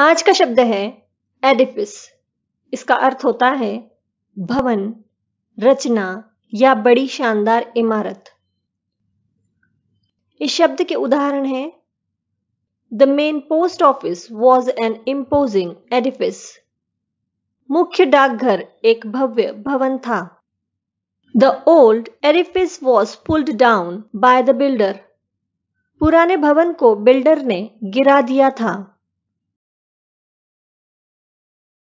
आज का शब्द है एडिफिस इसका अर्थ होता है भवन रचना या बड़ी शानदार इमारत इस शब्द के उदाहरण है the main post office was an imposing edifice मुख्य डाकघर एक भव्य भवन था the old edifice was pulled down by the builder पुराने भवन को बिल्डर ने गिरा दिया था